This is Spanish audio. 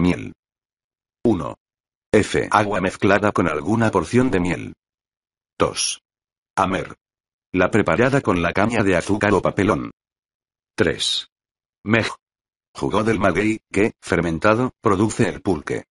miel 1. F. Agua mezclada con alguna porción de miel. 2. Amer. La preparada con la caña de azúcar o papelón. 3. Mej. Jugo del maguey, que, fermentado, produce el pulque.